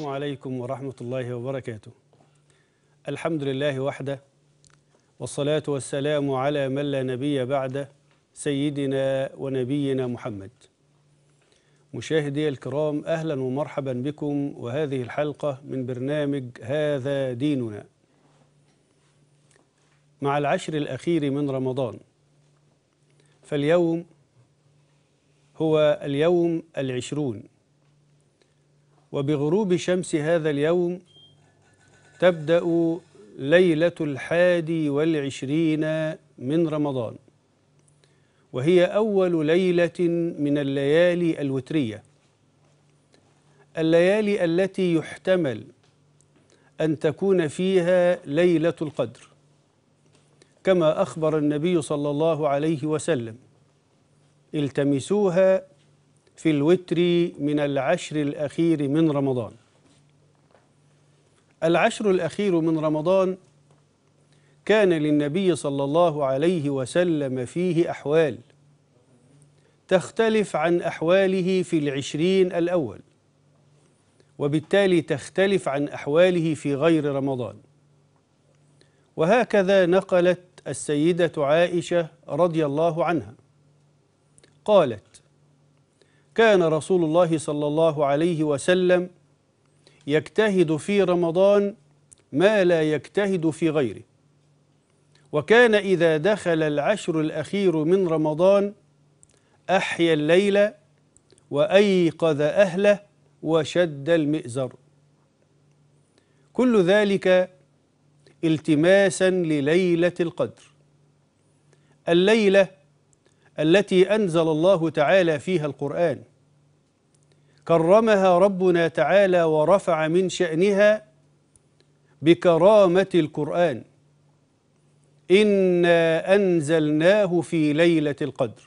السلام عليكم ورحمة الله وبركاته الحمد لله وحده والصلاة والسلام على من لا نبي بعده سيدنا ونبينا محمد مشاهدي الكرام أهلا ومرحبا بكم وهذه الحلقة من برنامج هذا ديننا مع العشر الأخير من رمضان فاليوم هو اليوم العشرون وبغروب شمس هذا اليوم تبدأ ليلة الحادي والعشرين من رمضان وهي أول ليلة من الليالي الوترية الليالي التي يحتمل أن تكون فيها ليلة القدر كما أخبر النبي صلى الله عليه وسلم التمسوها في الوتر من العشر الأخير من رمضان العشر الأخير من رمضان كان للنبي صلى الله عليه وسلم فيه أحوال تختلف عن أحواله في العشرين الأول وبالتالي تختلف عن أحواله في غير رمضان وهكذا نقلت السيدة عائشة رضي الله عنها قالت كان رسول الله صلى الله عليه وسلم يجتهد في رمضان ما لا يجتهد في غيره وكان إذا دخل العشر الأخير من رمضان أحيا الليل وأيقظ أهله وشد المئزر كل ذلك التماسا لليلة القدر الليلة التي أنزل الله تعالى فيها القرآن كرمها ربنا تعالى ورفع من شأنها بكرامة القرآن إنا أنزلناه في ليلة القدر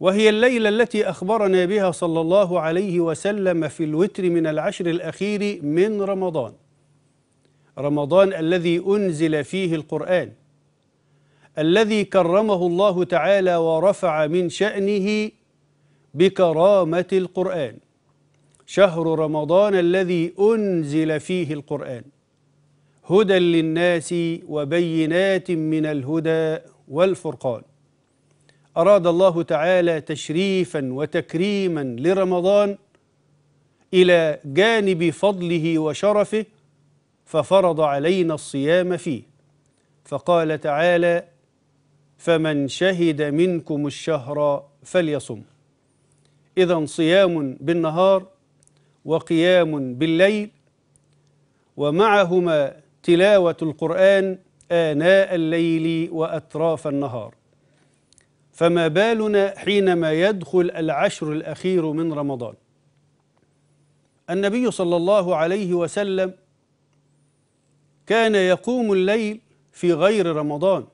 وهي الليلة التي أخبرنا بها صلى الله عليه وسلم في الوتر من العشر الأخير من رمضان رمضان الذي أنزل فيه القرآن الذي كرمه الله تعالى ورفع من شأنه بكرامة القرآن شهر رمضان الذي أنزل فيه القرآن هدى للناس وبينات من الهدى والفرقان أراد الله تعالى تشريفا وتكريما لرمضان إلى جانب فضله وشرفه ففرض علينا الصيام فيه فقال تعالى فمن شهد منكم الشهر فليصم إذا صيام بالنهار وقيام بالليل ومعهما تلاوة القرآن آناء الليل وأطراف النهار فما بالنا حينما يدخل العشر الأخير من رمضان النبي صلى الله عليه وسلم كان يقوم الليل في غير رمضان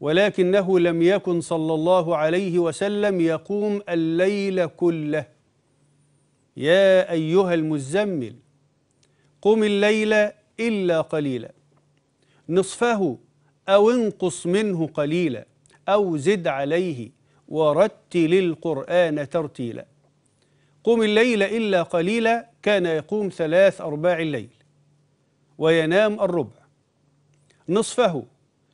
ولكنه لم يكن صلى الله عليه وسلم يقوم الليل كله يا ايها المزمل قم الليل الا قليلا نصفه او انقص منه قليلا او زد عليه ورتل القران ترتيلا قم الليل الا قليلا كان يقوم ثلاث ارباع الليل وينام الربع نصفه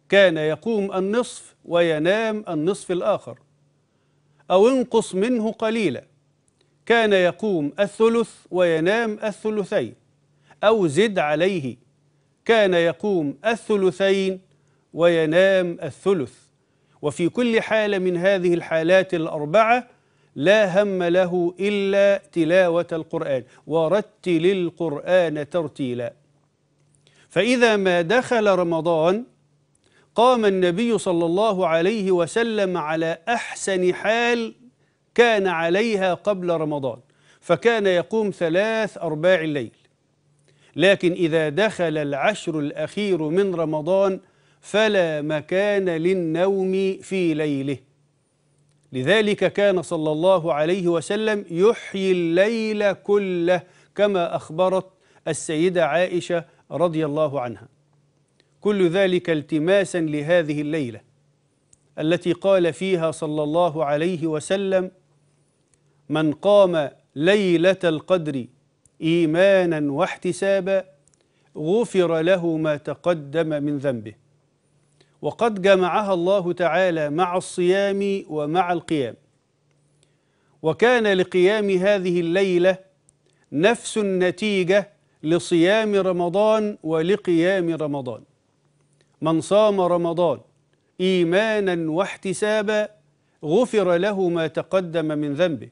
كان يقوم النصف وينام النصف الآخر أو انقص منه قليلا كان يقوم الثلث وينام الثلثين أو زد عليه كان يقوم الثلثين وينام الثلث وفي كل حالة من هذه الحالات الأربعة لا هم له إلا تلاوة القرآن ورتل القرآن ترتيلا فإذا ما دخل رمضان قام النبي صلى الله عليه وسلم على أحسن حال كان عليها قبل رمضان فكان يقوم ثلاث أرباع الليل لكن إذا دخل العشر الأخير من رمضان فلا مكان للنوم في ليله لذلك كان صلى الله عليه وسلم يحيي الليل كله كما أخبرت السيدة عائشة رضي الله عنها كل ذلك التماسا لهذه الليله التي قال فيها صلى الله عليه وسلم من قام ليله القدر ايمانا واحتسابا غفر له ما تقدم من ذنبه وقد جمعها الله تعالى مع الصيام ومع القيام وكان لقيام هذه الليله نفس النتيجه لصيام رمضان ولقيام رمضان من صام رمضان إيمانا واحتسابا غفر له ما تقدم من ذنبه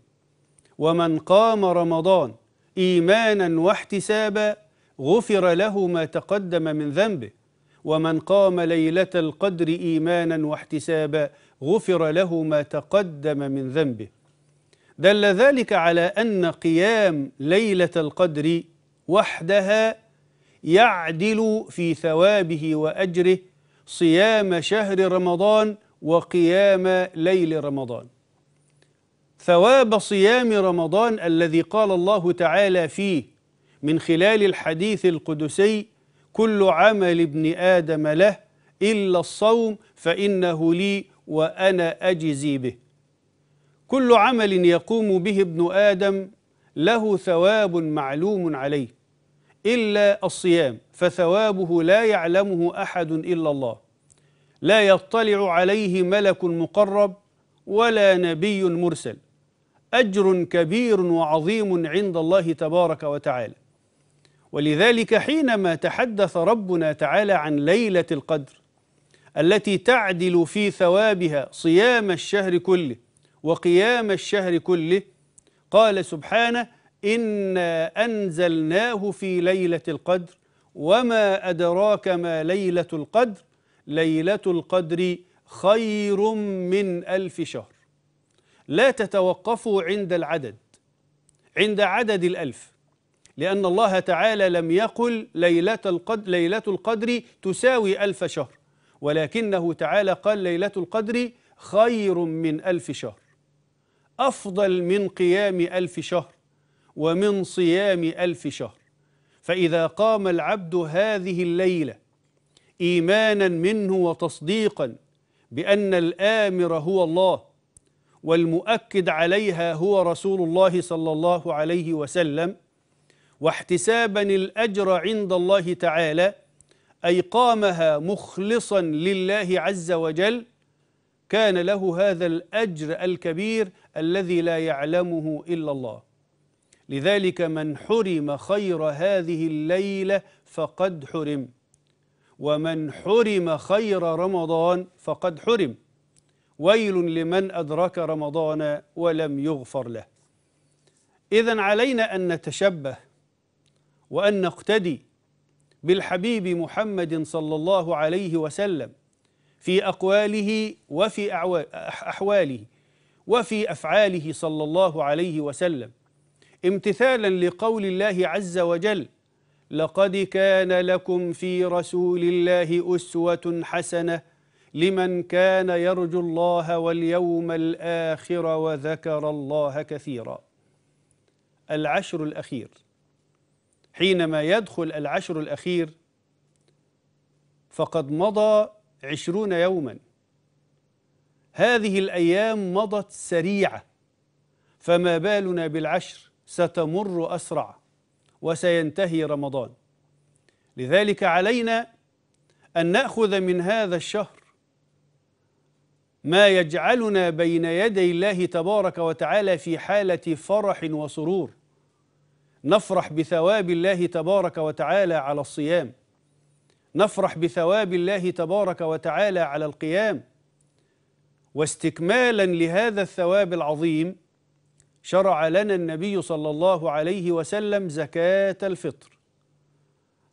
ومن قام رمضان إيمانا واحتسابا غفر له ما تقدم من ذنبه ومن قام ليلة القدر إيمانا واحتسابا غفر له ما تقدم من ذنبه دل ذلك على أن قيام ليلة القدر وحدها يعدل في ثوابه واجره صيام شهر رمضان وقيام ليل رمضان ثواب صيام رمضان الذي قال الله تعالى فيه من خلال الحديث القدسي كل عمل ابن ادم له الا الصوم فانه لي وانا اجزي به كل عمل يقوم به ابن ادم له ثواب معلوم عليه إلا الصيام فثوابه لا يعلمه أحد إلا الله لا يطلع عليه ملك مقرب ولا نبي مرسل أجر كبير وعظيم عند الله تبارك وتعالى ولذلك حينما تحدث ربنا تعالى عن ليلة القدر التي تعدل في ثوابها صيام الشهر كله وقيام الشهر كله قال سبحانه إنا أنزلناه في ليلة القدر وما أدراك ما ليلة القدر ليلة القدر خير من ألف شهر لا تتوقفوا عند العدد عند عدد الألف لأن الله تعالى لم يقل ليلة القدر, ليلة القدر تساوي ألف شهر ولكنه تعالى قال ليلة القدر خير من ألف شهر أفضل من قيام ألف شهر ومن صيام ألف شهر فإذا قام العبد هذه الليلة إيمانا منه وتصديقا بأن الآمر هو الله والمؤكد عليها هو رسول الله صلى الله عليه وسلم واحتسابا الأجر عند الله تعالى أي قامها مخلصا لله عز وجل كان له هذا الأجر الكبير الذي لا يعلمه إلا الله لذلك من حرم خير هذه الليلة فقد حرم ومن حرم خير رمضان فقد حرم ويل لمن أدرك رمضان ولم يغفر له إذا علينا أن نتشبه وأن نقتدي بالحبيب محمد صلى الله عليه وسلم في أقواله وفي أحواله وفي أفعاله صلى الله عليه وسلم امتثالا لقول الله عز وجل لقد كان لكم في رسول الله اسوه حسنه لمن كان يرجو الله واليوم الاخر وذكر الله كثيرا العشر الاخير حينما يدخل العشر الاخير فقد مضى عشرون يوما هذه الايام مضت سريعه فما بالنا بالعشر ستمر اسرع وسينتهي رمضان لذلك علينا ان ناخذ من هذا الشهر ما يجعلنا بين يدي الله تبارك وتعالى في حاله فرح وسرور نفرح بثواب الله تبارك وتعالى على الصيام نفرح بثواب الله تبارك وتعالى على القيام واستكمالا لهذا الثواب العظيم شرع لنا النبي صلى الله عليه وسلم زكاة الفطر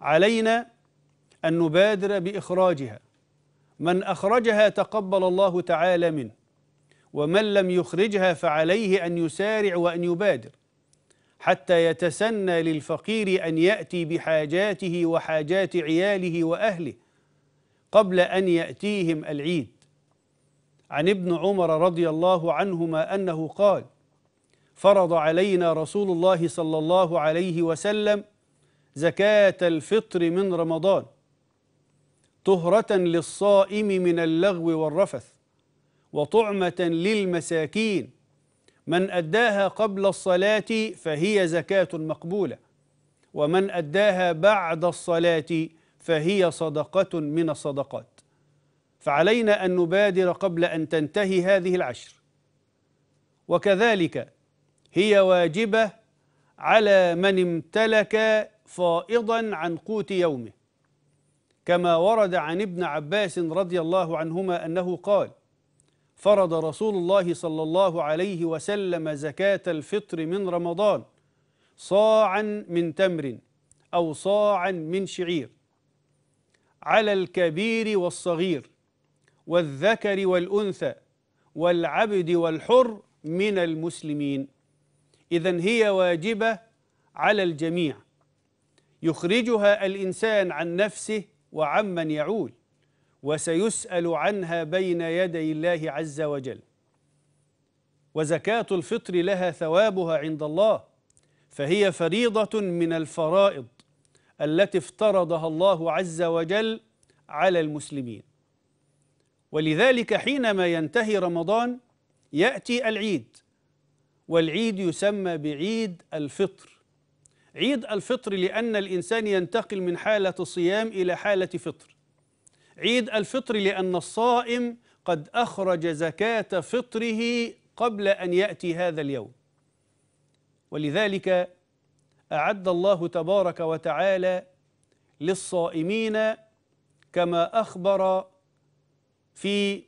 علينا أن نبادر بإخراجها من أخرجها تقبل الله تعالى منه ومن لم يخرجها فعليه أن يسارع وأن يبادر حتى يتسنى للفقير أن يأتي بحاجاته وحاجات عياله وأهله قبل أن يأتيهم العيد عن ابن عمر رضي الله عنهما أنه قال: فرض علينا رسول الله صلى الله عليه وسلم زكاة الفطر من رمضان طهرة للصائم من اللغو والرفث وطعمة للمساكين من أداها قبل الصلاة فهي زكاة مقبولة ومن أداها بعد الصلاة فهي صدقة من الصدقات فعلينا أن نبادر قبل أن تنتهي هذه العشر وكذلك هي واجبة على من امتلك فائضا عن قوت يومه كما ورد عن ابن عباس رضي الله عنهما أنه قال فرض رسول الله صلى الله عليه وسلم زكاة الفطر من رمضان صاعا من تمر أو صاعا من شعير على الكبير والصغير والذكر والأنثى والعبد والحر من المسلمين إذا هي واجبة على الجميع يخرجها الإنسان عن نفسه وعمن يعول وسيسأل عنها بين يدي الله عز وجل وزكاة الفطر لها ثوابها عند الله فهي فريضة من الفرائض التي افترضها الله عز وجل على المسلمين ولذلك حينما ينتهي رمضان يأتي العيد والعيد يسمى بعيد الفطر عيد الفطر لأن الإنسان ينتقل من حالة صيام إلى حالة فطر عيد الفطر لأن الصائم قد أخرج زكاة فطره قبل أن يأتي هذا اليوم ولذلك أعد الله تبارك وتعالى للصائمين كما أخبر في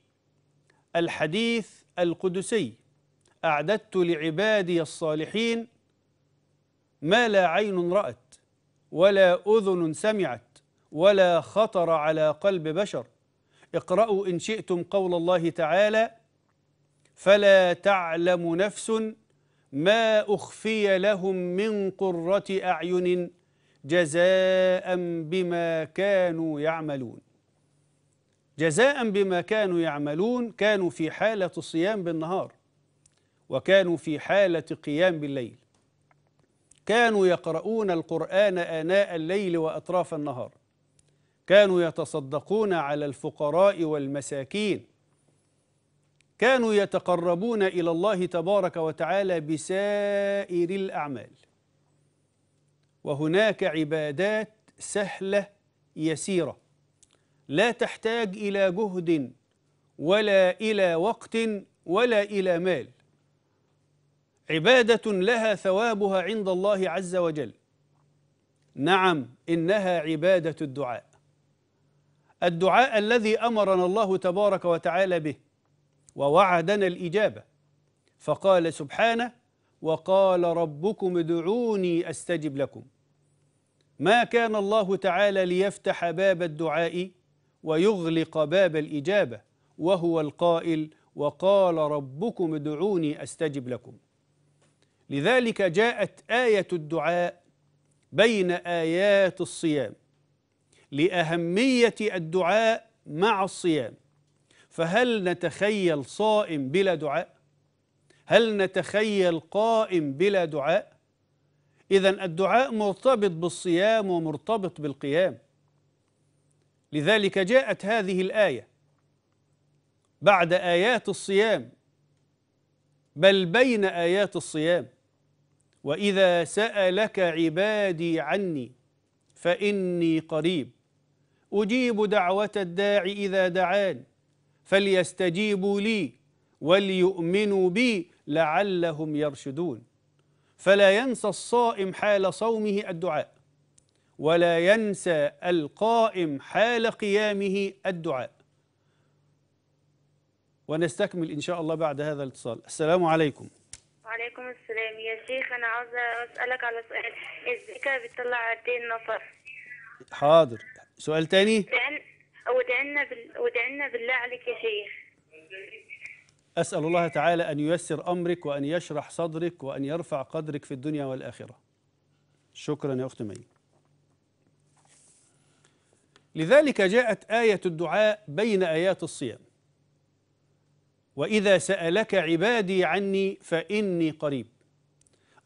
الحديث القدسي أعددت لعبادي الصالحين ما لا عين رأت ولا أذن سمعت ولا خطر على قلب بشر اقرأوا إن شئتم قول الله تعالى فلا تعلم نفس ما أخفي لهم من قرة أعين جزاء بما كانوا يعملون جزاء بما كانوا يعملون كانوا في حالة الصيام بالنهار وكانوا في حالة قيام بالليل كانوا يقرؤون القرآن آناء الليل وأطراف النهار كانوا يتصدقون على الفقراء والمساكين كانوا يتقربون إلى الله تبارك وتعالى بسائر الأعمال وهناك عبادات سهلة يسيرة لا تحتاج إلى جهد ولا إلى وقت ولا إلى مال عبادة لها ثوابها عند الله عز وجل نعم إنها عبادة الدعاء الدعاء الذي أمرنا الله تبارك وتعالى به ووعدنا الإجابة فقال سبحانه وقال ربكم ادعوني أستجب لكم ما كان الله تعالى ليفتح باب الدعاء ويغلق باب الإجابة وهو القائل وقال ربكم ادعوني أستجب لكم لذلك جاءت آية الدعاء بين آيات الصيام لأهمية الدعاء مع الصيام فهل نتخيل صائم بلا دعاء؟ هل نتخيل قائم بلا دعاء؟ إذا الدعاء مرتبط بالصيام ومرتبط بالقيام لذلك جاءت هذه الآية بعد آيات الصيام بل بين آيات الصيام وإذا سألك عبادي عني فإني قريب أجيب دعوة الداع إذا دعان فليستجيبوا لي وليؤمنوا بي لعلهم يرشدون فلا ينسى الصائم حال صومه الدعاء ولا ينسى القائم حال قيامه الدعاء ونستكمل إن شاء الله بعد هذا الاتصال السلام عليكم وعليكم السلام يا شيخ أنا عاوزة أسألك على سؤال الزكاة بتطلع قد إيه النفر حاضر سؤال تاني دعن... ودعنا بال... ودعنا بالله عليك يا شيخ أسأل الله تعالى أن ييسر أمرك وأن يشرح صدرك وأن يرفع قدرك في الدنيا والآخرة شكرا يا أخت مي لذلك جاءت آية الدعاء بين آيات الصيام وإذا سألك عبادي عني فإني قريب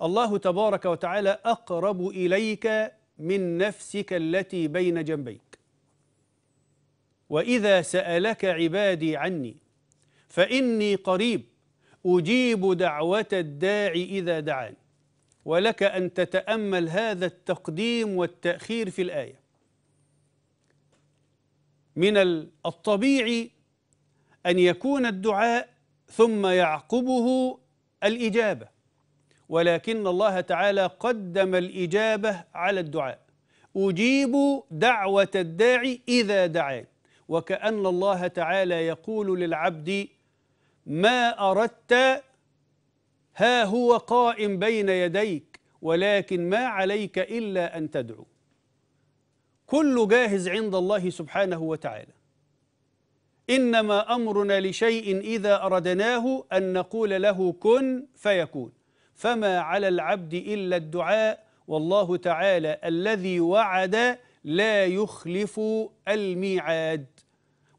الله تبارك وتعالى أقرب إليك من نفسك التي بين جنبيك وإذا سألك عبادي عني فإني قريب أجيب دعوة الداعي إذا دعان ولك أن تتأمل هذا التقديم والتأخير في الآية من الطبيعي ان يكون الدعاء ثم يعقبه الاجابه ولكن الله تعالى قدم الاجابه على الدعاء اجيب دعوه الداعي اذا دعان وكان الله تعالى يقول للعبد ما اردت ها هو قائم بين يديك ولكن ما عليك الا ان تدعو كل جاهز عند الله سبحانه وتعالى انما امرنا لشيء اذا اردناه ان نقول له كن فيكون فما على العبد الا الدعاء والله تعالى الذي وعد لا يخلف الميعاد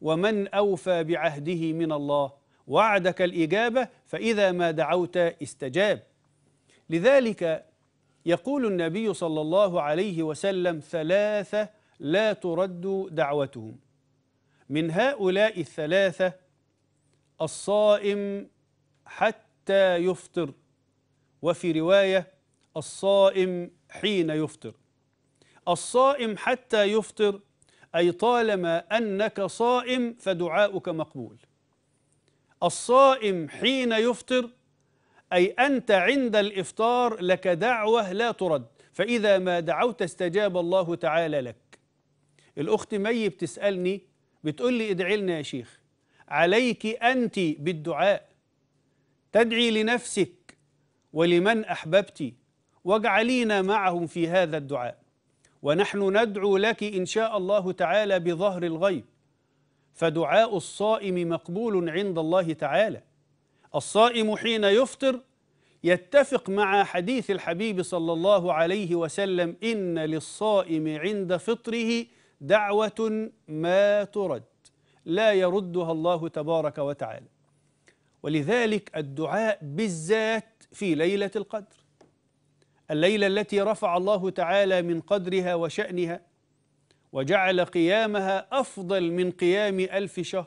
ومن اوفى بعهده من الله وعدك الاجابه فاذا ما دعوت استجاب لذلك يقول النبي صلى الله عليه وسلم ثلاثه لا ترد دعوتهم من هؤلاء الثلاثة الصائم حتى يفطر وفي رواية الصائم حين يفطر الصائم حتى يفطر أي طالما أنك صائم فدعاؤك مقبول الصائم حين يفطر أي أنت عند الإفطار لك دعوة لا ترد فإذا ما دعوت استجاب الله تعالى لك الأخت مي بتسألني بتقول لي ادعي لنا يا شيخ عليك أنت بالدعاء تدعي لنفسك ولمن أحببت واجعلينا معهم في هذا الدعاء ونحن ندعو لك إن شاء الله تعالى بظهر الغيب فدعاء الصائم مقبول عند الله تعالى الصائم حين يفطر يتفق مع حديث الحبيب صلى الله عليه وسلم إن للصائم عند فطره دعوة ما ترد لا يردها الله تبارك وتعالى ولذلك الدعاء بالذات في ليلة القدر الليلة التي رفع الله تعالى من قدرها وشأنها وجعل قيامها أفضل من قيام ألف شهر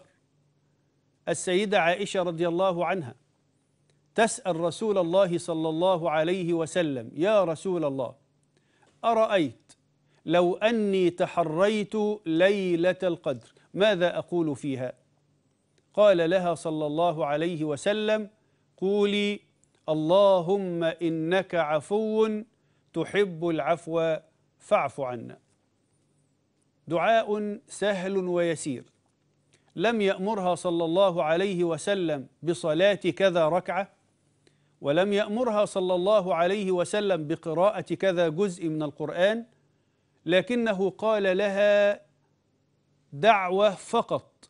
السيدة عائشة رضي الله عنها تسأل رسول الله صلى الله عليه وسلم يا رسول الله أرأيت لو أني تحريت ليلة القدر ماذا أقول فيها قال لها صلى الله عليه وسلم قولي اللهم إنك عفو تحب العفو فاعف عنا دعاء سهل ويسير لم يأمرها صلى الله عليه وسلم بصلاة كذا ركعة ولم يأمرها صلى الله عليه وسلم بقراءة كذا جزء من القرآن لكنه قال لها دعوة فقط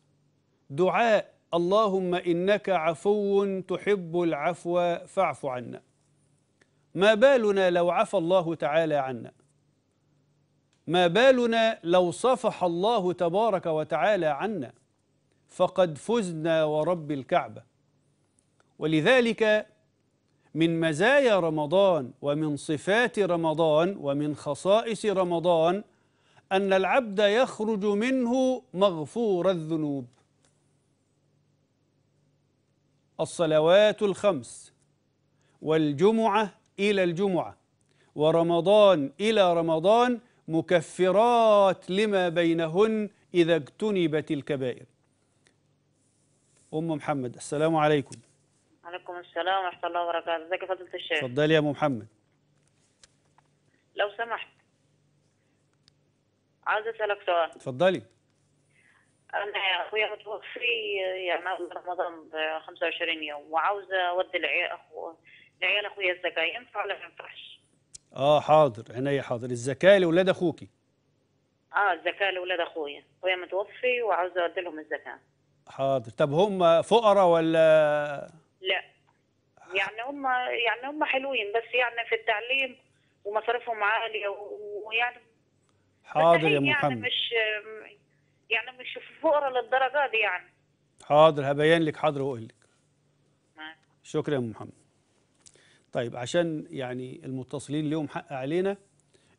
دعاء اللهم إنك عفو تحب العفو فاعف عنا ما بالنا لو عفى الله تعالى عنا ما بالنا لو صفح الله تبارك وتعالى عنا فقد فزنا ورب الكعبة ولذلك من مزايا رمضان ومن صفات رمضان ومن خصائص رمضان أن العبد يخرج منه مغفور الذنوب الصلوات الخمس والجمعة إلى الجمعة ورمضان إلى رمضان مكفرات لما بينهن إذا اجتنبت الكبائر أم محمد السلام عليكم وعليكم السلام ورحمه الله وبركاته ازيك يا فضيله الشيخ اتفضلي يا ابو محمد لو سمحت عايز اسالك سؤال اتفضلي انا اخويا متوفي يعني رمضان ب 25 يوم وعاوزه اودي العيال اخويا لعيال اخويا الزكاه ينفع ولا ما ينفعش؟ اه حاضر عينيا حاضر الزكاه لاولاد اخوكي اه الزكاه لاولاد اخويا اخويا متوفي وعاوزه اودي لهم الزكاه حاضر طب هم فقراء ولا لا يعني هم يعني هم حلوين بس يعني في التعليم ومصاريفهم عاليه ويعني حاضر يا يعني محمد يعني مش يعني مش فقراء للدرجه دي يعني حاضر هبين لك حاضر واقول لك شكرا يا ام محمد طيب عشان يعني المتصلين ليهم حق علينا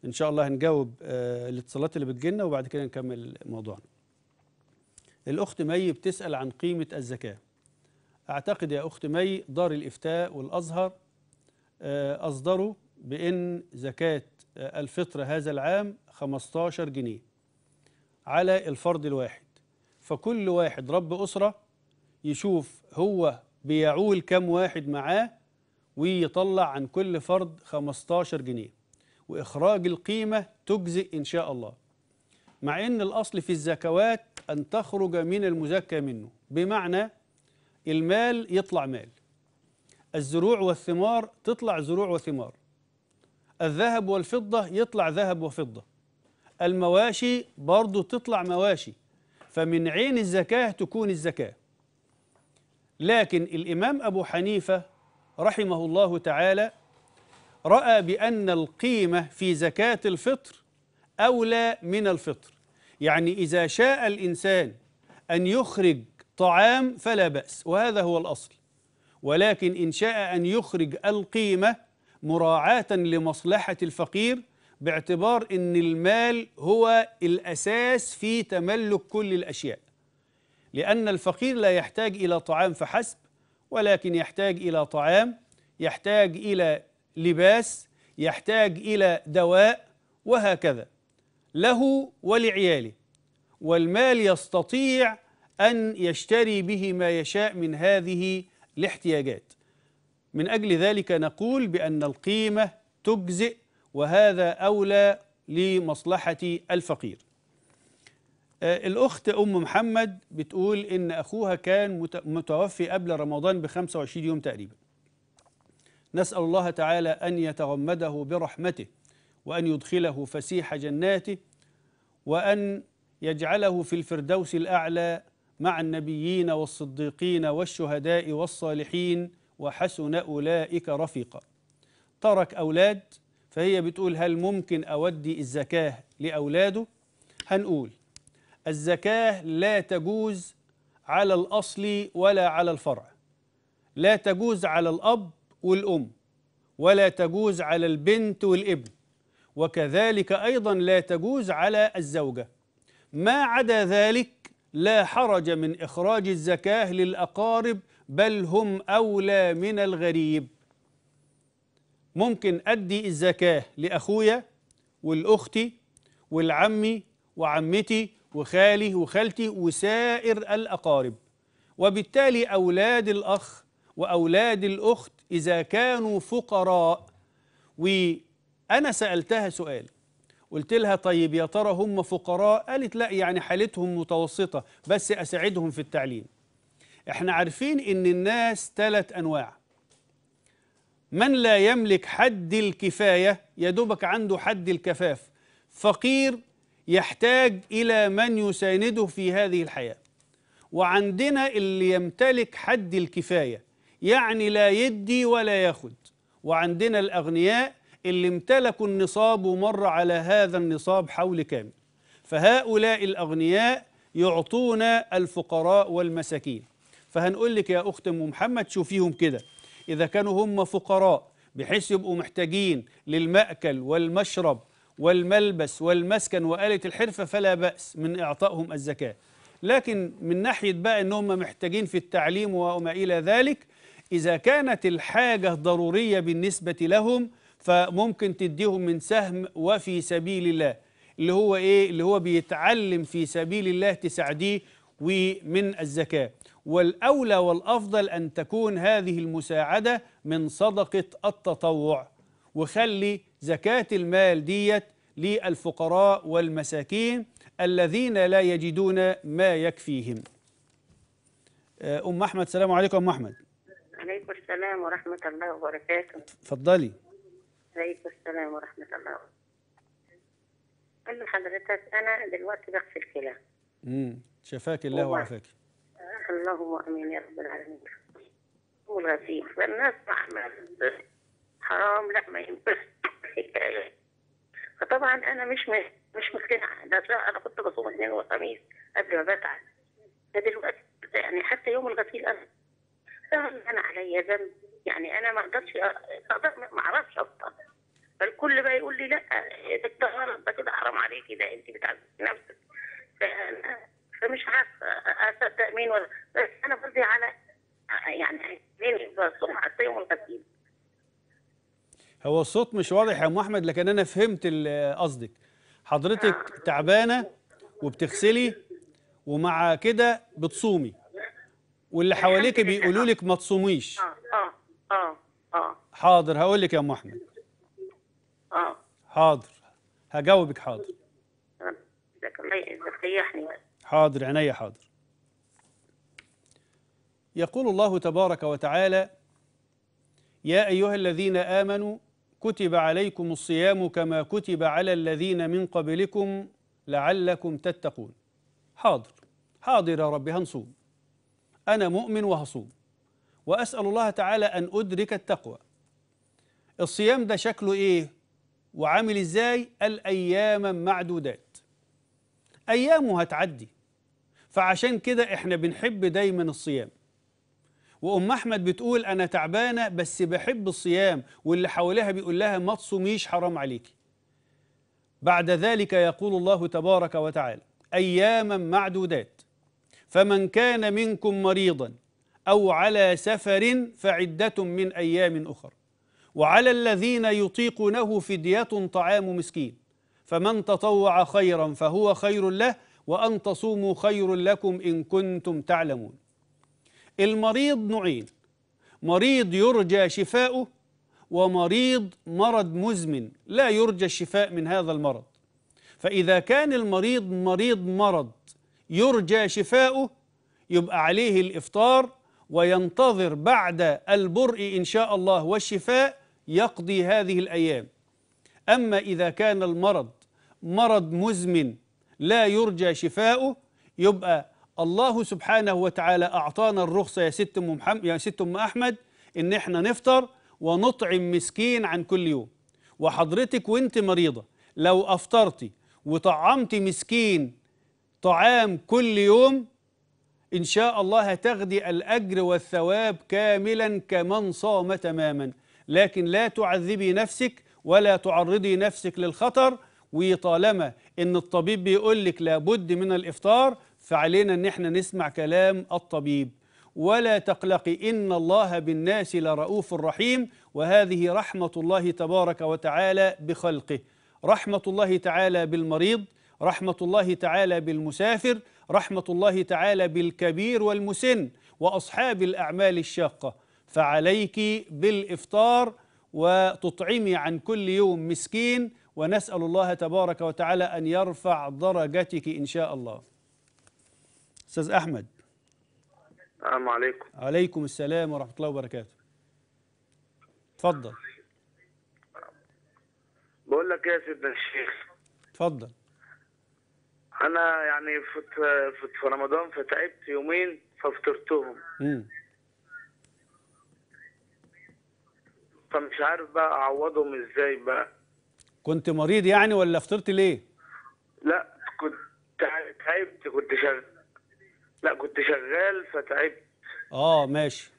ان شاء الله هنجاوب آه الاتصالات اللي بتجينا وبعد كده نكمل موضوعنا الاخت مي بتسال عن قيمه الزكاه أعتقد يا أخت مي دار الإفتاء والأزهر آه، أصدروا بأن زكاة آه، الفطر هذا العام 15 جنيه على الفرد الواحد فكل واحد رب أسرة يشوف هو بيعول كم واحد معاه ويطلع عن كل فرد 15 جنيه وإخراج القيمة تجزئ إن شاء الله مع أن الأصل في الزكوات أن تخرج من المزكى منه بمعنى المال يطلع مال الزروع والثمار تطلع زروع وثمار الذهب والفضة يطلع ذهب وفضة المواشي برضه تطلع مواشي فمن عين الزكاة تكون الزكاة لكن الإمام أبو حنيفة رحمه الله تعالى رأى بأن القيمة في زكاة الفطر أولى من الفطر يعني إذا شاء الإنسان أن يخرج طعام فلا بأس وهذا هو الأصل ولكن إن شاء أن يخرج القيمة مراعاة لمصلحة الفقير باعتبار أن المال هو الأساس في تملك كل الأشياء لأن الفقير لا يحتاج إلى طعام فحسب ولكن يحتاج إلى طعام يحتاج إلى لباس يحتاج إلى دواء وهكذا له ولعياله والمال يستطيع أن يشتري به ما يشاء من هذه الاحتياجات من أجل ذلك نقول بأن القيمة تجزئ وهذا أولى لمصلحة الفقير آه، الأخت أم محمد بتقول إن أخوها كان متوفي قبل رمضان ب 25 يوم تقريبا نسأل الله تعالى أن يتغمده برحمته وأن يدخله فسيح جناته وأن يجعله في الفردوس الأعلى مع النبيين والصديقين والشهداء والصالحين وحسن أولئك رفيقا ترك أولاد فهي بتقول هل ممكن أودي الزكاة لأولاده هنقول الزكاة لا تجوز على الأصل ولا على الفرع لا تجوز على الأب والأم ولا تجوز على البنت والابن وكذلك أيضا لا تجوز على الزوجة ما عدا ذلك لا حرج من إخراج الزكاة للأقارب بل هم أولى من الغريب ممكن أدي الزكاة لأخويا والأختي والعمي وعمتي وخالي وخالتي وسائر الأقارب وبالتالي أولاد الأخ وأولاد الأخت إذا كانوا فقراء وأنا سألتها سؤال قلت لها طيب يا ترى هم فقراء قالت لا يعني حالتهم متوسطة بس أساعدهم في التعليم احنا عارفين ان الناس ثلاث أنواع من لا يملك حد الكفاية يدوبك عنده حد الكفاف فقير يحتاج إلى من يسانده في هذه الحياة وعندنا اللي يمتلك حد الكفاية يعني لا يدي ولا ياخد وعندنا الأغنياء اللي امتلكوا النصاب ومر على هذا النصاب حول كامل فهؤلاء الأغنياء يعطون الفقراء والمساكين فهنقول لك يا أخت أم محمد شوفيهم كده إذا كانوا هم فقراء بحيث يبقوا محتاجين للمأكل والمشرب والملبس والمسكن وآلة الحرفة فلا بأس من إعطائهم الزكاة لكن من ناحية بقى أنهم محتاجين في التعليم وما إلى ذلك إذا كانت الحاجة ضرورية بالنسبة لهم فممكن تديهم من سهم وفي سبيل الله اللي هو ايه اللي هو بيتعلم في سبيل الله تساعديه ومن الزكاه والاولى والافضل ان تكون هذه المساعده من صدقه التطوع وخلي زكاه المال ديت للفقراء والمساكين الذين لا يجدون ما يكفيهم ام احمد السلام عليكم ام احمد عليكم السلام ورحمه الله وبركاته اتفضلي عليكم السلام ورحمة الله أنا حضرتك أنا دلوقتي بغسل كلى امم شفاك الله وعافاك اللهم امين يا رب العالمين والغسيل فالناس ما حرام لا ما ينفعش فطبعا انا مش مش مقتنعه ده انا كنت بصوم اثنين وخميس قبل ما بتعب فدلوقتي يعني حتى يوم الغسيل انا انا عليا ذنب يعني انا ما اقدرش ما اعرفش افطر فالكل بقى يقول لي لا ده غلط ده كده حرام عليكي ده انت بتعذبي نفسك فمش عارفه اصدق مين ولا بس انا برضي على يعني سمعتهم الغسيل هو الصوت مش واضح يا ام احمد لكن انا فهمت قصدك حضرتك تعبانه وبتغسلي ومع كده بتصومي واللي حواليك بيقولوا لك ما تصوميش اه اه اه, آه. حاضر هقول لك يا ام احمد حاضر هجاوبك حاضر جزاك الله حاضر عينيا حاضر يقول الله تبارك وتعالى يا أيها الذين آمنوا كتب عليكم الصيام كما كتب على الذين من قبلكم لعلكم تتقون حاضر حاضر يا رب هنصوم أنا مؤمن وهصوم وأسأل الله تعالى أن أدرك التقوى الصيام ده شكله إيه وعامل ازاي قال اياما معدودات ايامه هتعدي فعشان كده احنا بنحب دايما الصيام وام احمد بتقول انا تعبانه بس بحب الصيام واللي حواليها بيقول لها ما تصوميش حرام عليكي بعد ذلك يقول الله تبارك وتعالى اياما معدودات فمن كان منكم مريضا او على سفر فعده من ايام اخر وعلى الذين يطيقونه فدية طعام مسكين فمن تطوع خيرا فهو خير له وأن تصوموا خير لكم إن كنتم تعلمون المريض نوعين مريض يرجى شفاؤه ومريض مرض مزمن لا يرجى الشفاء من هذا المرض فإذا كان المريض مريض مرض يرجى شفاؤه يبقى عليه الإفطار وينتظر بعد البرء إن شاء الله والشفاء يقضي هذه الأيام أما إذا كان المرض مرض مزمن لا يرجى شفاؤه يبقى الله سبحانه وتعالى أعطانا الرخصة يا ست أم محمد يا ست أم أحمد إن إحنا نفطر ونطعم مسكين عن كل يوم وحضرتك وأنت مريضة لو أفطرتي وطعمتي مسكين طعام كل يوم إن شاء الله هتغدي الأجر والثواب كاملا كمن صام تماما لكن لا تعذبي نفسك ولا تعرضي نفسك للخطر وطالما ان الطبيب بيقول لك لابد من الافطار فعلينا ان احنا نسمع كلام الطبيب ولا تقلقي ان الله بالناس لرؤوف رحيم وهذه رحمه الله تبارك وتعالى بخلقه رحمه الله تعالى بالمريض رحمه الله تعالى بالمسافر رحمه الله تعالى بالكبير والمسن واصحاب الاعمال الشاقه فعليك بالإفطار وتطعمي عن كل يوم مسكين ونسأل الله تبارك وتعالى أن يرفع درجتك إن شاء الله أستاذ أحمد السلام عليكم عليكم السلام ورحمة الله وبركاته اتفضل بقول لك إيه يا سيدنا الشيخ اتفضل انا يعني في رمضان فتعبت يومين ففطرتهم امم فمش عارف بقى اعوضهم ازاي بقى كنت مريض يعني ولا فطرت ليه لا كنت تعبت كنت شغال لا كنت شغال فتعبت اه ماشي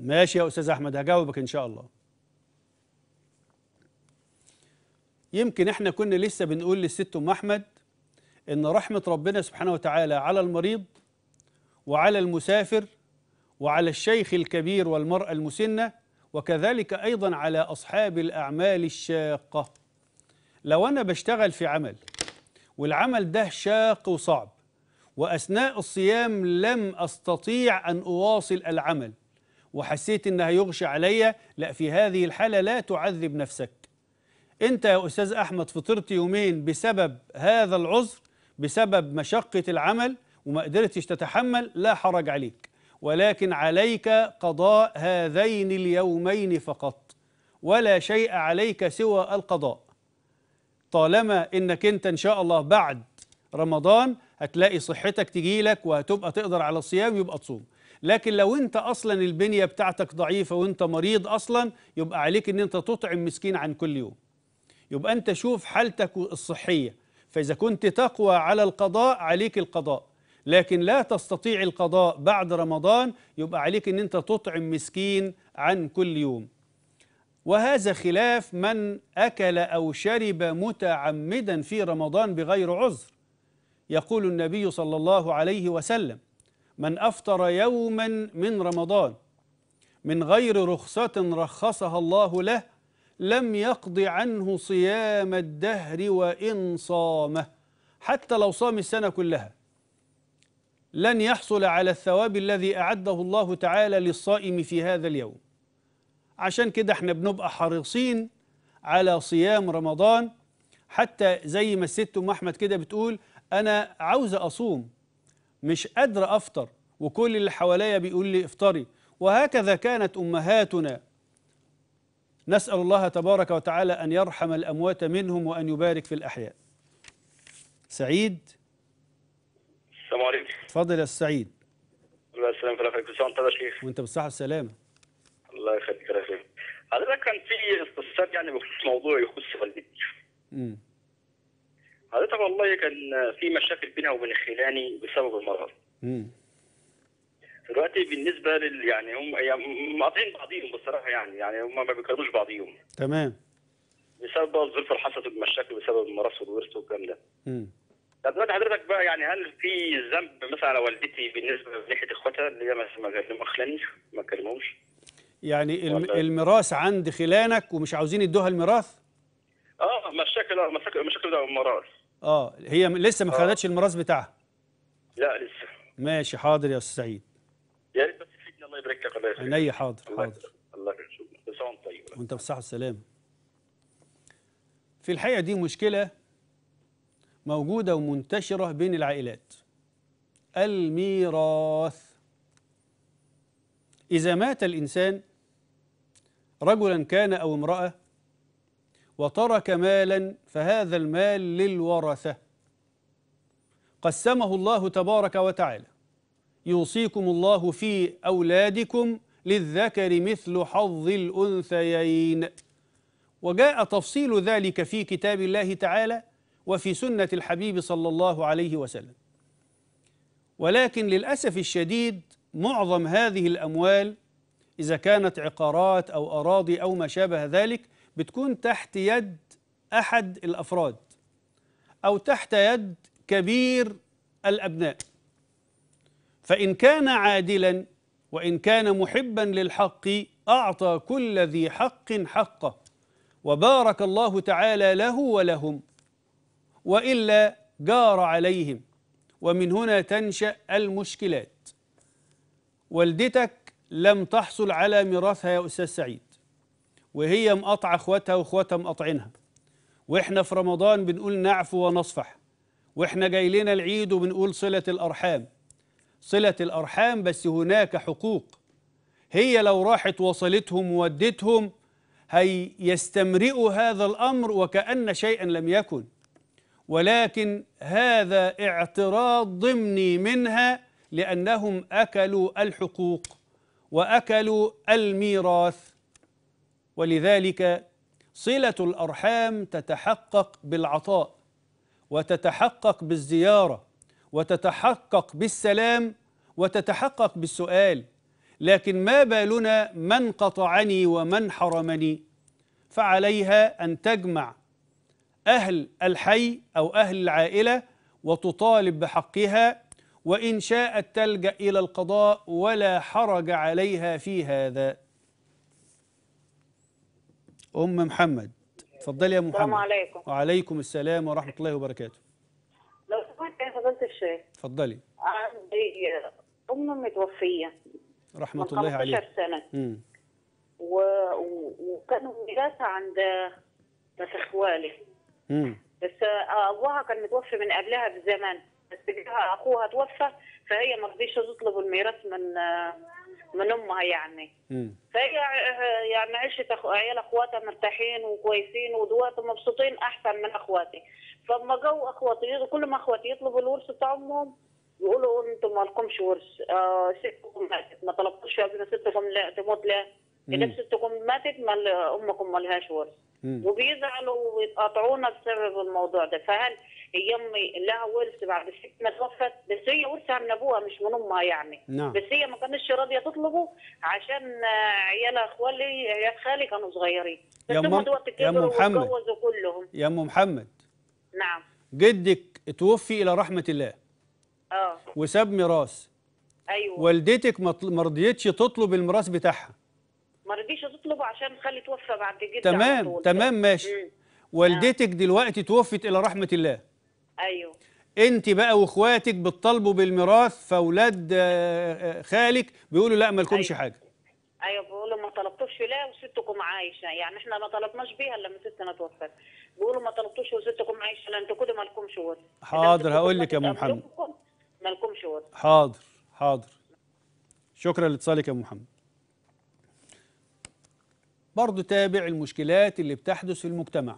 ماشي يا استاذ احمد هجاوبك ان شاء الله يمكن احنا كنا لسه بنقول للست ام احمد ان رحمه ربنا سبحانه وتعالى على المريض وعلى المسافر وعلى الشيخ الكبير والمرأة المسنة وكذلك أيضا على أصحاب الأعمال الشاقة لو أنا بشتغل في عمل والعمل ده شاق وصعب وأثناء الصيام لم أستطيع أن أواصل العمل وحسيت إن هيغشى عليا لا في هذه الحالة لا تعذب نفسك أنت يا أستاذ أحمد فطرت يومين بسبب هذا العذر بسبب مشقة العمل وما قدرتش تتحمل لا حرج عليك ولكن عليك قضاء هذين اليومين فقط ولا شيء عليك سوى القضاء طالما انك انت ان شاء الله بعد رمضان هتلاقي صحتك تجيلك وهتبقى تقدر على الصيام يبقى تصوم لكن لو انت اصلا البنيه بتاعتك ضعيفه وانت مريض اصلا يبقى عليك ان انت تطعم مسكين عن كل يوم يبقى انت شوف حالتك الصحيه فاذا كنت تقوى على القضاء عليك القضاء لكن لا تستطيع القضاء بعد رمضان يبقى عليك ان انت تطعم مسكين عن كل يوم وهذا خلاف من اكل او شرب متعمدا في رمضان بغير عذر يقول النبي صلى الله عليه وسلم من افطر يوما من رمضان من غير رخصه رخصها الله له لم يقض عنه صيام الدهر وان صامه حتى لو صام السنه كلها لن يحصل على الثواب الذي أعده الله تعالى للصائم في هذا اليوم عشان كده احنا بنبقى حريصين على صيام رمضان حتى زي ما الست ام احمد كده بتقول انا عاوزه اصوم مش قادره افطر وكل اللي حواليا بيقول لي افطري وهكذا كانت امهاتنا نسال الله تبارك وتعالى ان يرحم الاموات منهم وان يبارك في الاحياء سعيد السلام عليكم اتفضل يا سعيد الله في ويعافيك كل سنه وانت يا شيخ وانت بالصحه والسلامه الله يخليك يا شيخ حضرتك كان في استفسار يعني بخصوص موضوع يخص والدتي امم حضرتك والله كان في مشاكل بينها وبين خلاني بسبب المرض امم دلوقتي بالنسبه لل يعني هم يعني مقاطعين بعضيهم بصراحه يعني يعني هم ما بيكرهوش بعضيهم تمام بسبب بقى الظروف اللي حصلت المشاكل بسبب المرض والورث والكلام ده امم طب دلوقتي حضرتك بقى يعني هل في ذنب مثلا على والدتي بالنسبه لناحيه اخواتها اللي هي ما خلانيش ما كلمهمش يعني الميراث عند خلانك ومش عاوزين يدوها الميراث؟ اه مشاكل اه مشاكل مشاكل ده الميراث اه هي لسه ما آه. خدتش آه. الميراث بتاعها لا لسه ماشي حاضر يا استاذ سعيد يا ريت بس تفيدني الله يبارك لك الله يخليك عينيا حاضر حاضر الله يخليك كل سنه وانت طيب وانت بالصحه والسلامه في الحقيقه دي مشكله موجودة ومنتشرة بين العائلات الميراث إذا مات الإنسان رجلا كان أو امرأة وترك مالا فهذا المال للورثة قسمه الله تبارك وتعالى يوصيكم الله في أولادكم للذكر مثل حظ الأنثيين وجاء تفصيل ذلك في كتاب الله تعالى وفي سنة الحبيب صلى الله عليه وسلم ولكن للأسف الشديد معظم هذه الأموال إذا كانت عقارات أو أراضي أو ما شابه ذلك بتكون تحت يد أحد الأفراد أو تحت يد كبير الأبناء فإن كان عادلا وإن كان محبا للحق أعطى كل ذي حق حقه وبارك الله تعالى له ولهم وإلا جار عليهم ومن هنا تنشأ المشكلات والدتك لم تحصل على ميراثها يا أستاذ سعيد وهي مقطع إخواتها وإخواتها مقطعينها وإحنا في رمضان بنقول نعفو ونصفح وإحنا جاي لنا العيد وبنقول صلة الأرحام صلة الأرحام بس هناك حقوق هي لو راحت وصلتهم وودتهم هيستمرئوا هذا الأمر وكأن شيئا لم يكن ولكن هذا اعتراض ضمني منها لأنهم أكلوا الحقوق وأكلوا الميراث ولذلك صلة الأرحام تتحقق بالعطاء وتتحقق بالزيارة وتتحقق بالسلام وتتحقق بالسؤال لكن ما بالنا من قطعني ومن حرمني فعليها أن تجمع أهل الحي أو أهل العائلة وتطالب بحقها وإن شاءت تلجأ إلى القضاء ولا حرج عليها في هذا أم محمد تفضلي يا محمد السلام عليكم وعليكم السلام ورحمة الله وبركاته لو سمحت يا فضيلة الشيخ تفضلي عندي أم متوفية رحمة الله عليها من 15 سنة و... و... وكانوا ميراثها عند بس إخوالي بس آه، ابوها كان متوفي من قبلها بزمان بس جاها اخوها توفى فهي ما رضيش تطلب الميراث من آه، من امها يعني مم. فهي آه، يعني عشت أخو... عيال اخواتها مرتاحين وكويسين ودوات مبسوطين احسن من اخواتي فلما جو اخواتي كل ما اخواتي يطلبوا الورث بتاع امهم يقولوا انتم ما لكمش ورث آه ستكم ماتت ما طلبتوش ستكم لا تموت لا اذا ستكم ماتت ما امكم ما لهاش ورث وبيزعلوا ويتقاطعونا بسبب الموضوع ده فهل هي امي لها ورث بعد ست ما توفت بس هي ورثها من ابوها مش من امها يعني نعم. بس هي ما كانتش راضيه تطلبه عشان عيالها اخوالي عيال خالي كانوا صغيرين يا ام يا ام محمد كلهم يا ام محمد نعم جدك توفي الى رحمه الله اه وساب ميراث ايوه والدتك ما رضيتش تطلب الميراث بتاعها ما رضيش تطلبه عشان خلي توفى بعد جدا تمام تمام ماشي مم. والدتك دلوقتي توفت الى رحمه الله ايوه انت بقى واخواتك بتطالبوا بالميراث فاولاد آه، آه، آه، خالك بيقولوا لا ما لكمش أيوه. حاجه ايوه بيقولوا ما طلبتوش لا وستكم عايشه يعني احنا ما طلبناش بيها الا لما ستنا توفت بيقولوا ما طلبتوش وستكم عايشه لا انتوا كده ما لكمش ورث حاضر هقول لك يا ام محمد ما لكمش ورث حاضر حاضر شكرا لاتصالك يا ام محمد برضه تابع المشكلات اللي بتحدث في المجتمع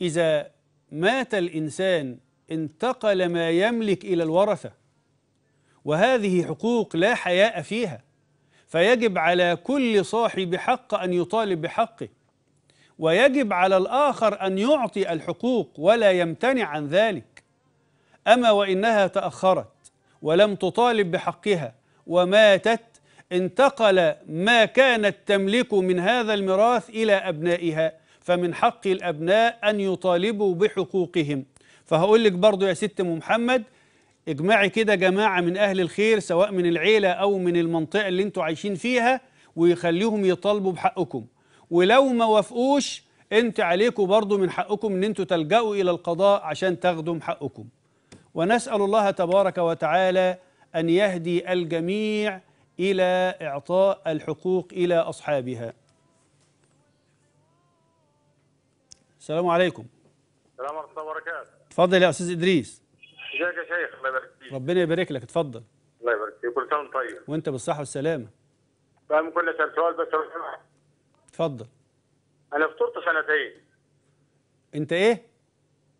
إذا مات الإنسان انتقل ما يملك إلى الورثة وهذه حقوق لا حياء فيها فيجب على كل صاحب حق أن يطالب بحقه ويجب على الآخر أن يعطي الحقوق ولا يمتنع عن ذلك أما وإنها تأخرت ولم تطالب بحقها وماتت انتقل ما كانت تملك من هذا الميراث إلى أبنائها فمن حق الأبناء أن يطالبوا بحقوقهم فهقول لك برضو يا ست أم محمد اجمعي كده جماعة من أهل الخير سواء من العيلة أو من المنطقة اللي انتوا عايشين فيها ويخليهم يطالبوا بحقكم ولو ما وافقوش انت عليكم برضو من حقكم ان انتوا تلجأوا إلى القضاء عشان تاخدوا حقكم ونسأل الله تبارك وتعالى أن يهدي الجميع إلى إعطاء الحقوق إلى أصحابها السلام عليكم السلام ورحمة الله وبركاته تفضل يا أستاذ إدريس ازيك يا شيخ الله يبارك فيك ربنا يبارك لك تفضل الله يبارك فيك كل سنة وانت طيب وأنت بالصحة والسلامة بقى ممكن أسأل سؤال بس لو سمحت اتفضل أنا فطرت سنتين أنت إيه؟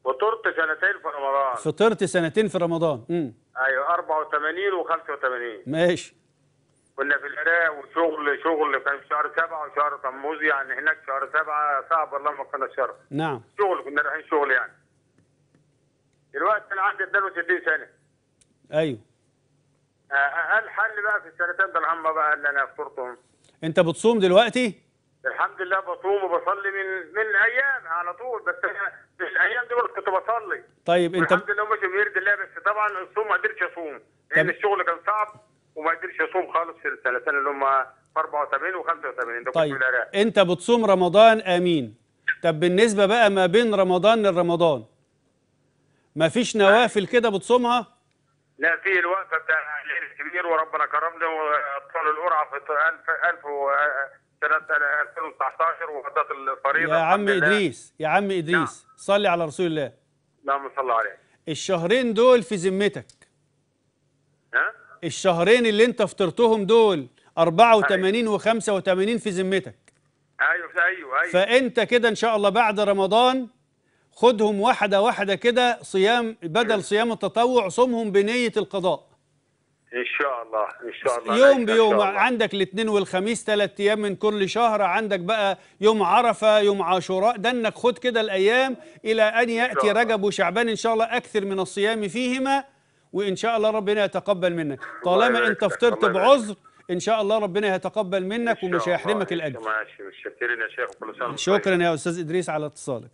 فطرت سنتين في رمضان فطرت سنتين في رمضان امم ايوه 84 و85 ماشي كنا في العراق وشغل شغل كان في شهر سبعة وشهر تموز يعني هناك شهر سبعة صعب والله ما كنا شهر نعم شغل كنا رايحين شغل يعني دلوقتي أنا عندي 62 سنة أيوه آه، هل حل بقى في السنتين ده العامة بقى اللي أنا افطرتهم أنت بتصوم دلوقتي؟ الحمد لله بصوم وبصلي من من ايام على طول بس في الايام دول كنت بصلي طيب انت الحمد لله ماشي بيرد الله بس طبعا الصوم ما قدرتش اصوم لان الشغل كان صعب وما قدرش يصوم خالص في السنتين اللي هم 84 و85 ده طيب انت بتصوم رمضان امين طب بالنسبه بقى ما بين رمضان لرمضان ما فيش نوافل كده بتصومها لا في الوقفه بتاع الليل الكبير وربنا كرمني واطفال القرعه في 1000 1000 سنه 2019 وقضيت الفريضه يا عم ادريس يا عم ادريس نعم. صلي على رسول الله اللهم صل عليه الشهرين دول في ذمتك ها الشهرين اللي انت فطرتهم دول 84 و85 أيوه. في ذمتك ايوه ايوه ايوه فانت كده ان شاء الله بعد رمضان خدهم واحده واحده كده صيام بدل إيه. صيام التطوع صومهم بنيه القضاء ان شاء الله ان شاء الله يوم بيوم عندك الاثنين والخميس ثلاث ايام من كل شهر عندك بقى يوم عرفه يوم عاشوراء ده انك خد كده الايام الى ان ياتي رجب وشعبان ان شاء الله اكثر من الصيام فيهما وان شاء الله ربنا يتقبل منك طالما انت فطرت بعذر ان شاء الله ربنا يتقبل منك ومش هيحرمك الاجر شاكرين يا شيخ سنه طيب. شكرا يا استاذ ادريس على اتصالك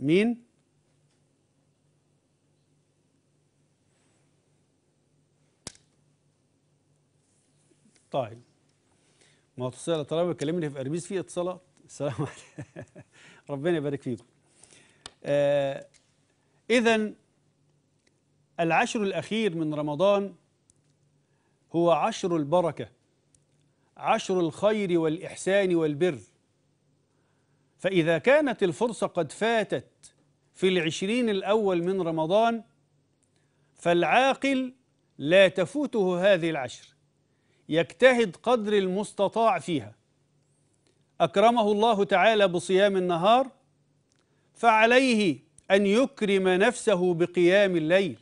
مين طيب ما اتصل طالما كلمني في اربيز في اتصالات السلام عليكم ربنا يبارك فيكم آه، إذا العشر الأخير من رمضان هو عشر البركة عشر الخير والإحسان والبر فإذا كانت الفرصة قد فاتت في العشرين الأول من رمضان فالعاقل لا تفوته هذه العشر يجتهد قدر المستطاع فيها أكرمه الله تعالى بصيام النهار فعليه أن يكرم نفسه بقيام الليل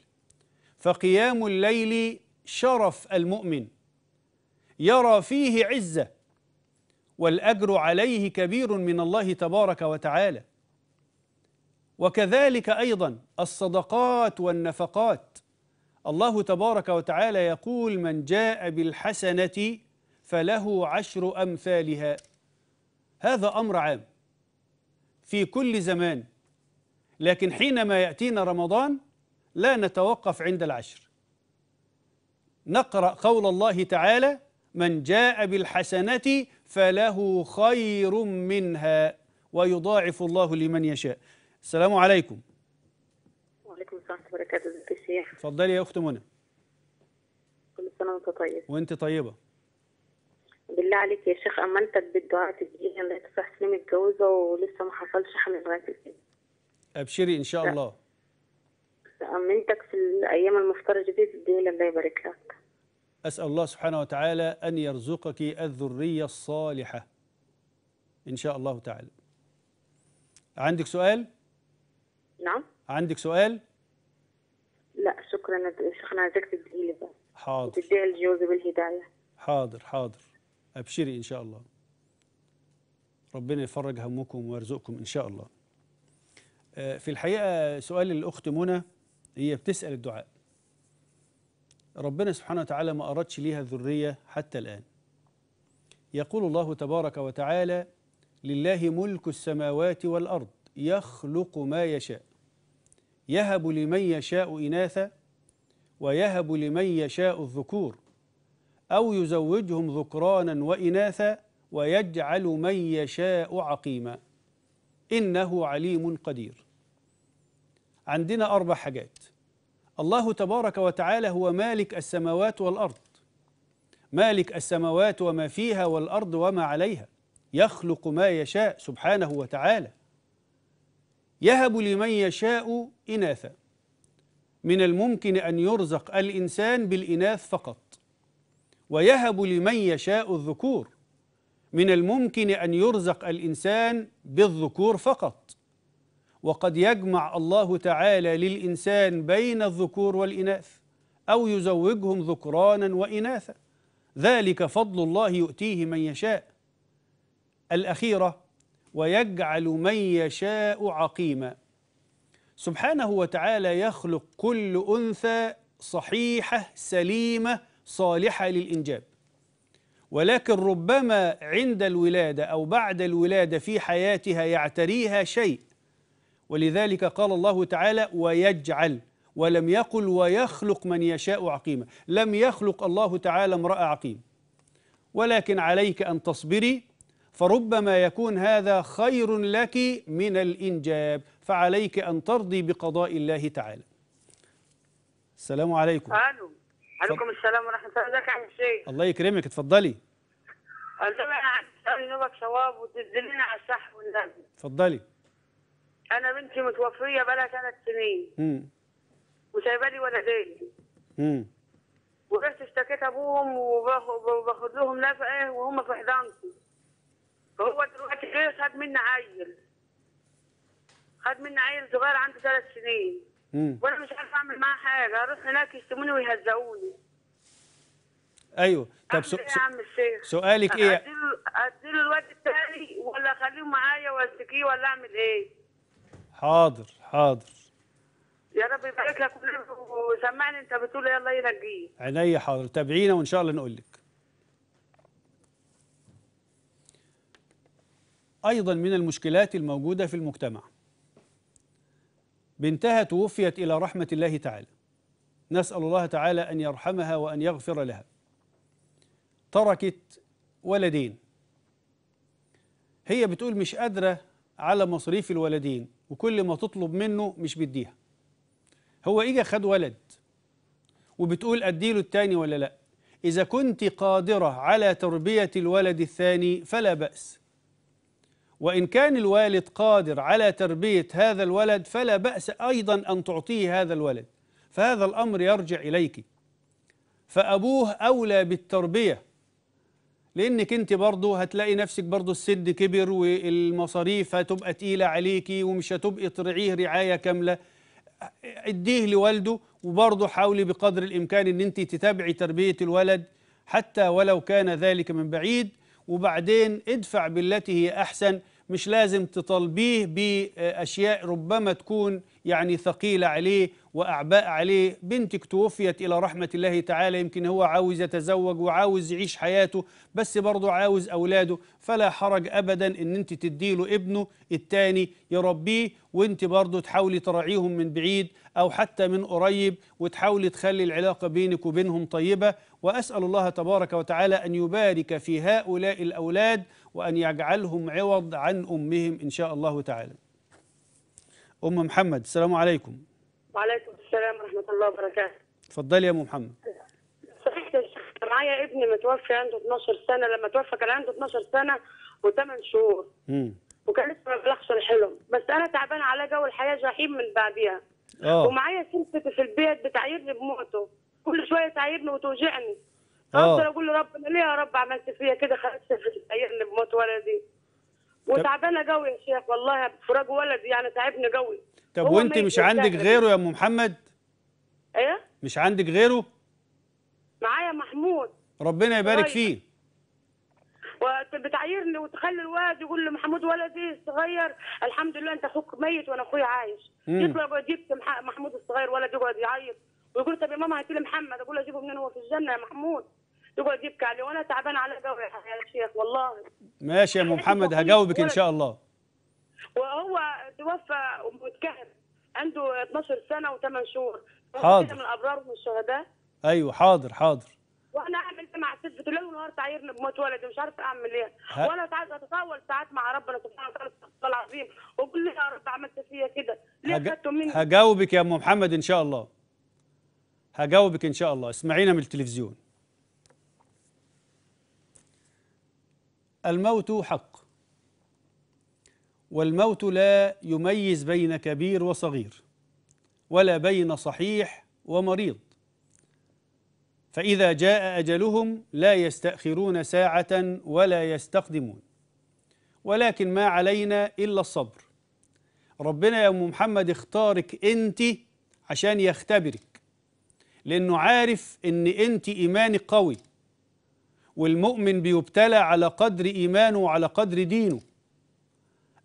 فقيام الليل شرف المؤمن يرى فيه عزة والأجر عليه كبير من الله تبارك وتعالى وكذلك أيضا الصدقات والنفقات الله تبارك وتعالى يقول من جاء بالحسنة فله عشر أمثالها هذا أمر عام في كل زمان لكن حينما يأتينا رمضان لا نتوقف عند العشر نقرأ قول الله تعالى من جاء بالحسنة فله خير منها ويضاعف الله لمن يشاء السلام عليكم وعليكم السلام ورحمة الله وبركاته تفضلي اتفضلي يا أخت منى كل سنة وأنت طيب وأنت طيبة بالله عليك يا شيخ امنتك بالدعاء تدعي الله يصح سليم متجوزه ولسه ما حصلش حمل لغايه الان ابشري ان شاء الله امنتك في الايام المفترجه دي تدعي الله يبارك لك اسال الله سبحانه وتعالى ان يرزقك الذريه الصالحه ان شاء الله تعالى عندك سؤال نعم عندك سؤال لا شكرا شيخنا عايزك تدعي لي بقى حاضر تدعي لجوزي بالهدايه حاضر حاضر أبشري إن شاء الله ربنا يفرج همكم ويرزقكم إن شاء الله آه، في الحقيقة سؤال الأخت منى هي بتسأل الدعاء ربنا سبحانه وتعالى ما أردش ليها الذرية حتى الآن يقول الله تبارك وتعالى لله ملك السماوات والأرض يخلق ما يشاء يهب لمن يشاء إناثا ويهب لمن يشاء الذكور أو يزوجهم ذكرانا وإناثا ويجعل من يشاء عقيما إنه عليم قدير عندنا أربع حاجات الله تبارك وتعالى هو مالك السماوات والأرض مالك السماوات وما فيها والأرض وما عليها يخلق ما يشاء سبحانه وتعالى يهب لمن يشاء إناثا من الممكن أن يرزق الإنسان بالإناث فقط ويهب لمن يشاء الذكور من الممكن أن يرزق الإنسان بالذكور فقط وقد يجمع الله تعالى للإنسان بين الذكور والإناث أو يزوجهم ذكرانا وإناثا ذلك فضل الله يؤتيه من يشاء الأخيرة ويجعل من يشاء عقيما سبحانه وتعالى يخلق كل أنثى صحيحة سليمة صالحة للإنجاب ولكن ربما عند الولادة أو بعد الولادة في حياتها يعتريها شيء ولذلك قال الله تعالى ويجعل ولم يقل ويخلق من يشاء عقيما لم يخلق الله تعالى امرأة عقيم ولكن عليك أن تصبري فربما يكون هذا خير لك من الإنجاب فعليك أن ترضي بقضاء الله تعالى السلام عليكم ألو. عليكم السلام ورحمه الله ازيك يا حسين الله يكرمك اتفضلي انت بقى نوبك ثواب وتدلنا على الصح والنبي اتفضلي انا بنتي متوفيه بقى لها ثلاث سنين امم وسايبه لي ولدين امم ورحت اشتكيت ابوهم وباخد لهم نفقه وهم في حضانتي فهو دلوقتي جه خد مني عيل خد مني عيل صغير عنده ثلاث سنين وانا مش عارف اعمل معاها حاجه اروح هناك يشتموني ويهزقوني ايوه طب سو... إيه سؤالك ايه اديله الواد التاني ولا اخليه معايا واسكيه ولا اعمل ايه حاضر حاضر يا رب يبارك لك وسمعني انت بتقول يلا إيه؟ ينجيه عينيا حاضر تابعينا وان شاء الله نقول لك ايضا من المشكلات الموجوده في المجتمع بنتها توفيت إلى رحمة الله تعالى نسأل الله تعالى أن يرحمها وأن يغفر لها تركت ولدين هي بتقول مش قادرة على مصاريف الولدين وكل ما تطلب منه مش بيديها هو إجا خد ولد وبتقول أديله التاني ولا لأ إذا كنت قادرة على تربية الولد الثاني فلا بأس وإن كان الوالد قادر على تربية هذا الولد فلا بأس أيضا أن تعطيه هذا الولد فهذا الأمر يرجع إليك فأبوه أولى بالتربية لأنك أنت برضه هتلاقي نفسك برضه السد كبر والمصاريف هتبقى تقيلة عليكي ومش هتبقي ترعيه رعاية كاملة اديه لوالده وبرضه حاولي بقدر الإمكان أن أنت تتابعي تربية الولد حتى ولو كان ذلك من بعيد وبعدين ادفع بالتي هي أحسن مش لازم تطالبيه بأشياء ربما تكون يعني ثقيلة عليه وأعباء عليه بنتك توفيت إلى رحمة الله تعالى يمكن هو عاوز يتزوج وعاوز يعيش حياته بس برضه عاوز أولاده فلا حرج أبدا إن أنت تديله ابنه الثاني يربيه وأنت برضه تحاولي تراعيهم من بعيد أو حتى من قريب وتحاولي تخلي العلاقة بينك وبينهم طيبة وأسأل الله تبارك وتعالى أن يبارك في هؤلاء الأولاد وأن يجعلهم عوض عن أمهم إن شاء الله تعالى أم محمد السلام عليكم وعليكم السلام ورحمة الله وبركاته اتفضلي يا أم محمد صحيح يا شيخ معايا ابني متوفي عنده 12 سنة لما توفى كان عنده 12 سنة و8 شهور امم وكان لسه ما بلغش الحلم بس أنا تعبانة على جو الحياة جحيم من بعديها اه ومعايا سلسلة في البيت بتعيرني بموته كل شوية تعيرني وتوجعني آه. افضل اقول لرب انا ليه يا رب عملت فيا كده خلصت في بموت ولدي وتعبانه قوي يا شيخ والله فراق ولدي يعني تعبني قوي طب وانت مش عندك غيره يا ام محمد؟ ايه؟ مش عندك غيره؟ معايا محمود ربنا يبارك فيه وبتعيرني وتخلي الواد يقول لي محمود ولدي الصغير الحمد لله انت اخوك ميت وانا اخويا عايش يطلع جبت محمود الصغير ولدي يقعد يعيط ويقول طب يا ماما هاتي لي محمد اقول له اجيبه منين هو في الجنه يا محمود تقعد يبكي عليه وانا تعبان على قوي يا شيخ والله ماشي يا ام محمد هجاوبك ان شاء الله وهو توفى ومتكهن عنده 12 سنه و8 شهور حاضر من الابرار ومن الشهداء ايوه حاضر حاضر وانا اعمل ايه مع الست ليل ونهار تعايرني بموت ولدي مش عارفه اعمل ايه وانا ساعات اتطاول ساعات مع ربنا سبحانه وتعالى العظيم وكل يا رب عملت فيا كده ليه هج... خدته مني هجاوبك يا ام محمد ان شاء الله هجاوبك ان شاء الله اسمعينا من التلفزيون الموت حق والموت لا يميز بين كبير وصغير ولا بين صحيح ومريض فإذا جاء أجلهم لا يستأخرون ساعة ولا يستقدمون ولكن ما علينا إلا الصبر ربنا يا أم محمد اختارك أنت عشان يختبرك لأنه عارف أن أنت إيمانك قوي والمؤمن بيبتلى على قدر إيمانه وعلى قدر دينه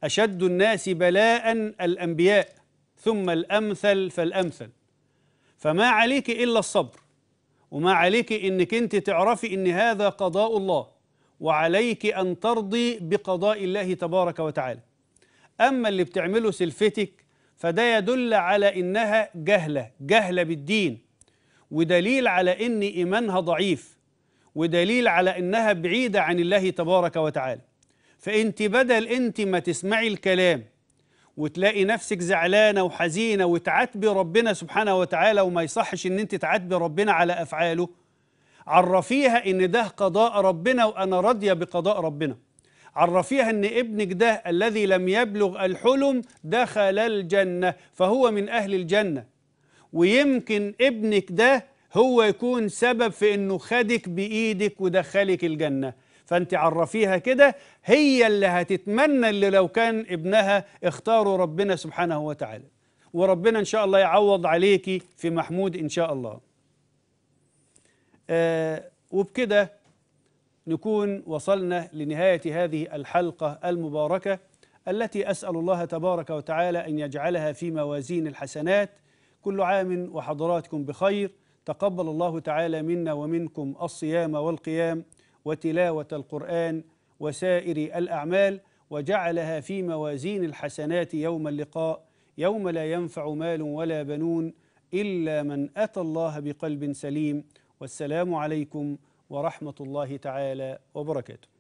أشد الناس بلاء الأنبياء ثم الأمثل فالأمثل فما عليك إلا الصبر وما عليك إنك أنت تعرفي إن هذا قضاء الله وعليك أن ترضي بقضاء الله تبارك وتعالى أما اللي بتعمله سلفتك فده يدل على إنها جهلة جهلة بالدين ودليل على إن إيمانها ضعيف ودليل على انها بعيده عن الله تبارك وتعالى فانت بدل انت ما تسمعي الكلام وتلاقي نفسك زعلانه وحزينه وتعاتبي ربنا سبحانه وتعالى وما يصحش ان انت تعاتبي ربنا على افعاله عرفيها ان ده قضاء ربنا وانا راضيه بقضاء ربنا عرفيها ان ابنك ده الذي لم يبلغ الحلم دخل الجنه فهو من اهل الجنه ويمكن ابنك ده هو يكون سبب في انه خدك بايدك ودخلك الجنه فانت عرفيها كده هي اللي هتتمنى اللي لو كان ابنها اختاروا ربنا سبحانه وتعالى وربنا ان شاء الله يعوض عليكي في محمود ان شاء الله آه وبكده نكون وصلنا لنهايه هذه الحلقه المباركه التي اسال الله تبارك وتعالى ان يجعلها في موازين الحسنات كل عام وحضراتكم بخير تقبل الله تعالى منا ومنكم الصيام والقيام وتلاوة القرآن وسائر الأعمال وجعلها في موازين الحسنات يوم اللقاء يوم لا ينفع مال ولا بنون إلا من أتى الله بقلب سليم والسلام عليكم ورحمة الله تعالى وبركاته